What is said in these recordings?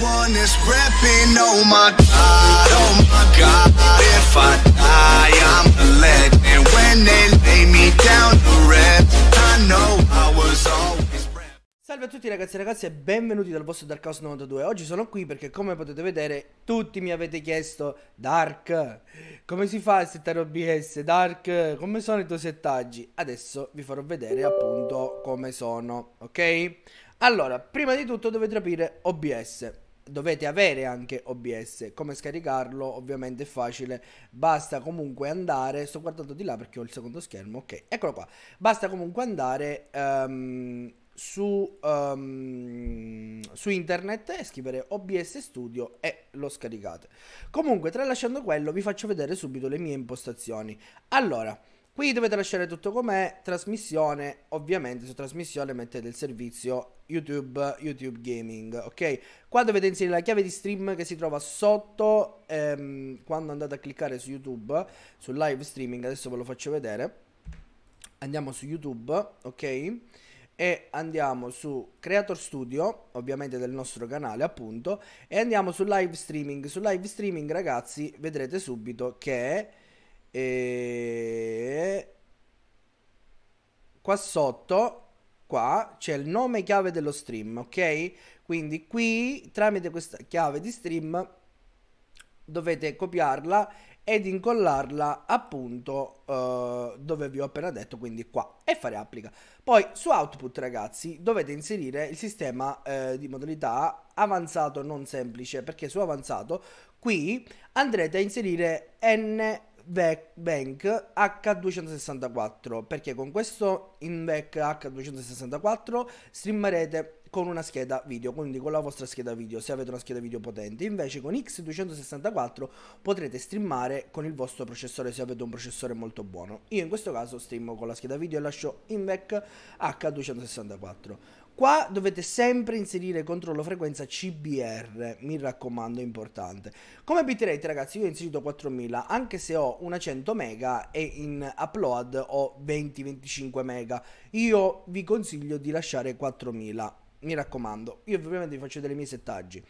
one is repping, oh my god, oh my god. If I die, I'm a legend. When they lay me down to rest, I know I was always Salve a tutti ragazzi e ragazze e benvenuti dal vostro Dark House 92 Oggi sono qui perché come potete vedere tutti mi avete chiesto Dark, come si fa a settare OBS? Dark, come sono i tuoi settaggi? Adesso vi farò vedere appunto come sono, ok? Allora, prima di tutto dovete aprire OBS dovete avere anche OBS. Come scaricarlo? Ovviamente è facile, basta comunque andare. Sto guardando di là perché ho il secondo schermo. Ok, eccolo qua. Basta comunque andare um, su, um, su internet e scrivere OBS Studio e lo scaricate. Comunque, tralasciando quello, vi faccio vedere subito le mie impostazioni. Allora. Qui dovete lasciare tutto com'è, trasmissione, ovviamente su trasmissione mettete il servizio YouTube, YouTube Gaming, ok? Qua dovete inserire la chiave di stream che si trova sotto ehm, quando andate a cliccare su YouTube, sul live streaming, adesso ve lo faccio vedere. Andiamo su YouTube, ok? e andiamo su Creator Studio, ovviamente del nostro canale appunto, e andiamo su live streaming. Su live streaming ragazzi vedrete subito che e qua sotto qua c'è il nome chiave dello stream, ok? Quindi qui tramite questa chiave di stream dovete copiarla ed incollarla appunto eh, dove vi ho appena detto, quindi qua, e fare applica. Poi su output ragazzi dovete inserire il sistema eh, di modalità avanzato non semplice, perché su avanzato qui andrete a inserire N Bank H264 perché con questo Invec H264 streamerete con una scheda video, quindi con la vostra scheda video, se avete una scheda video potente. Invece con X264 potrete streamare con il vostro processore se avete un processore molto buono. Io in questo caso streamo con la scheda video e lascio invec H264. Qua dovete sempre inserire controllo frequenza CBR, mi raccomando, è importante. Come bitrate ragazzi, io ho inserito 4000, anche se ho una 100 mega e in upload ho 20-25 mega. Io vi consiglio di lasciare 4000 mi raccomando. Io ovviamente vi faccio delle mie settaggi.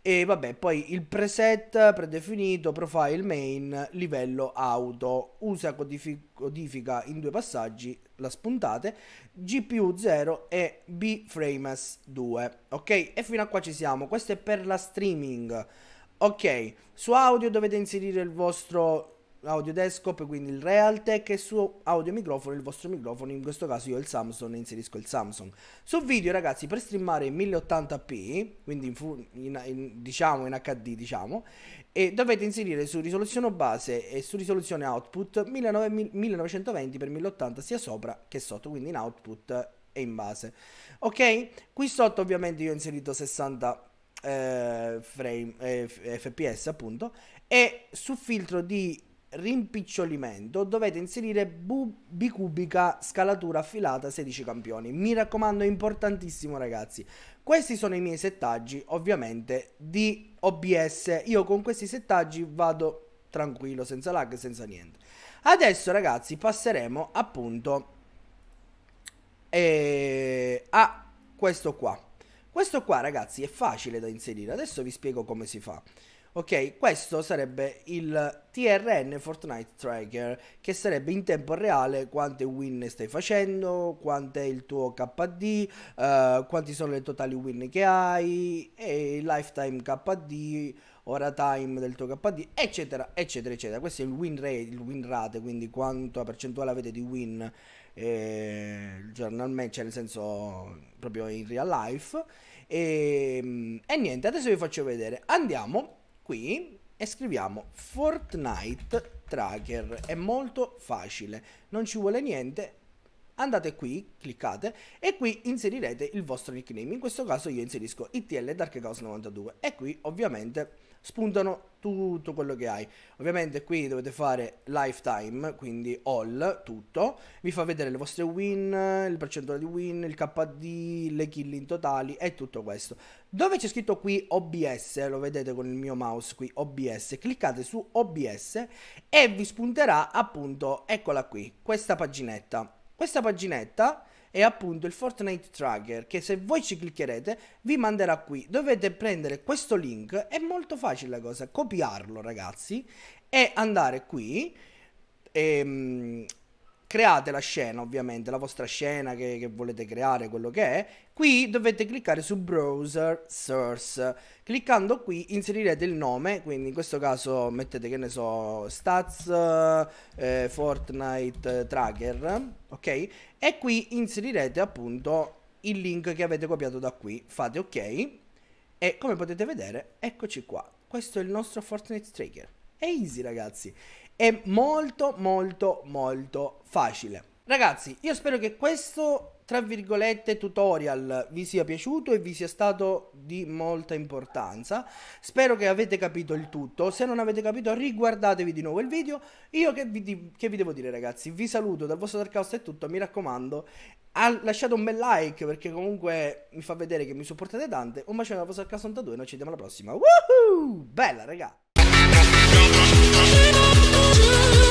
E vabbè, poi il preset predefinito, profile main, livello auto, usa codif- codifica in due passaggi, la spuntate, GPU 0 e B-Frames 2. Ok? E fino a qua ci siamo. Questo è per la streaming. Ok, su audio dovete inserire il vostro audio desktop, quindi il Realtek e il suo audio microfono, il vostro microfono, in questo caso io il Samsung e inserisco il Samsung. Su video ragazzi, per streamare in 1080p, quindi in, in, in, diciamo in HD diciamo, e dovete inserire su risoluzione base e su risoluzione output 1920x1080 sia sopra che sotto, quindi in output e in base. Ok? Qui sotto ovviamente io ho inserito 60 eh, frame eh, fps appunto e su filtro di rimpicciolimento dovete inserire bu- bicubica scalatura affilata 16 campioni. Mi raccomando, è importantissimo ragazzi. Questi sono i miei settaggi, ovviamente, di OBS. Io con questi settaggi vado tranquillo, senza lag, senza niente. Adesso ragazzi passeremo appunto eh, a questo qua. Questo qua ragazzi è facile da inserire, adesso vi spiego come si fa. Ok, questo sarebbe il TRN Fortnite Tracker, che sarebbe in tempo reale quante win stai facendo, quanto è il tuo KD, uh, eh, quanti sono le totali win che hai, e lifetime KD, ora time del tuo KD, eccetera, eccetera, eccetera. Questo è il win rate, il win rate, quindi quanta percentuale avete di win eh, giornalmente, cioè nel senso proprio in real life. E, ehm, e niente, adesso vi faccio vedere. Andiamo qui e scriviamo Fortnite Tracker, è molto facile, non ci vuole niente, andate qui, cliccate e qui inserirete il vostro nickname, in questo caso io inserisco ITL Dark Chaos 92 e qui ovviamente spuntano tutto quello che hai. Ovviamente qui dovete fare lifetime, quindi all, tutto. Vi fa vedere le vostre win, il percentuale di win, il KD, le kill in totali e tutto questo. Dove c'è scritto qui OBS, lo vedete con il mio mouse qui, OBS, cliccate su OBS e vi spunterà appunto, eccola qui, questa paginetta. Questa paginetta è appunto il Fortnite Tracker che se voi ci cliccherete vi manderà qui. Dovete prendere questo link, è molto facile la cosa, copiarlo ragazzi e andare qui Ehm, create la scena ovviamente, la vostra scena che, che, volete creare, quello che è, qui dovete cliccare su browser source, cliccando qui inserirete il nome, quindi in questo caso mettete che ne so, stats eh, fortnite eh, tracker, ok? E qui inserirete appunto il link che avete copiato da qui, fate ok e come potete vedere eccoci qua, questo è il nostro fortnite tracker, è easy ragazzi è molto molto molto facile. Ragazzi, io spero che questo, tra virgolette, tutorial vi sia piaciuto e vi sia stato di molta importanza. Spero che avete capito il tutto. Se non avete capito, riguardatevi di nuovo il video. Io che vi, che vi devo dire, ragazzi? Vi saluto dal vostro Darkhouse è tutto, mi raccomando. lasciate un bel like perché comunque mi fa vedere che mi supportate tante. Un bacione dal vostro Darkhouse 82 e noi ci vediamo alla prossima. Woohoo! Bella, ragazzi! Mm-hmm.